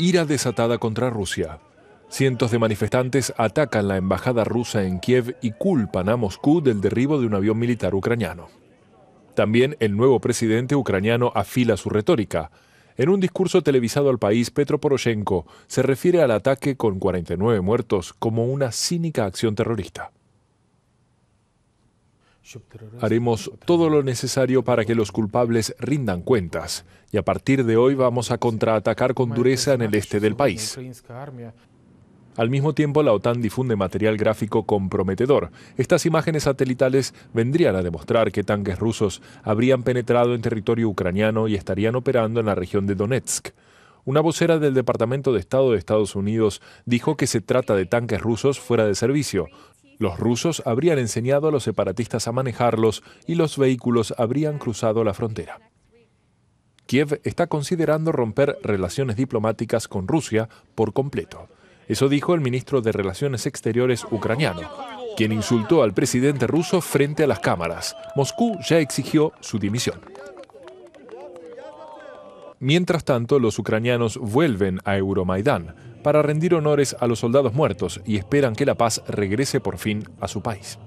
ira desatada contra Rusia. Cientos de manifestantes atacan la embajada rusa en Kiev y culpan a Moscú del derribo de un avión militar ucraniano. También el nuevo presidente ucraniano afila su retórica. En un discurso televisado al país, Petro Poroshenko se refiere al ataque con 49 muertos como una cínica acción terrorista. Haremos todo lo necesario para que los culpables rindan cuentas y a partir de hoy vamos a contraatacar con dureza en el este del país. Al mismo tiempo, la OTAN difunde material gráfico comprometedor. Estas imágenes satelitales vendrían a demostrar que tanques rusos habrían penetrado en territorio ucraniano y estarían operando en la región de Donetsk. Una vocera del Departamento de Estado de Estados Unidos dijo que se trata de tanques rusos fuera de servicio, los rusos habrían enseñado a los separatistas a manejarlos y los vehículos habrían cruzado la frontera. Kiev está considerando romper relaciones diplomáticas con Rusia por completo. Eso dijo el ministro de Relaciones Exteriores ucraniano, quien insultó al presidente ruso frente a las cámaras. Moscú ya exigió su dimisión. Mientras tanto, los ucranianos vuelven a Euromaidán para rendir honores a los soldados muertos y esperan que la paz regrese por fin a su país.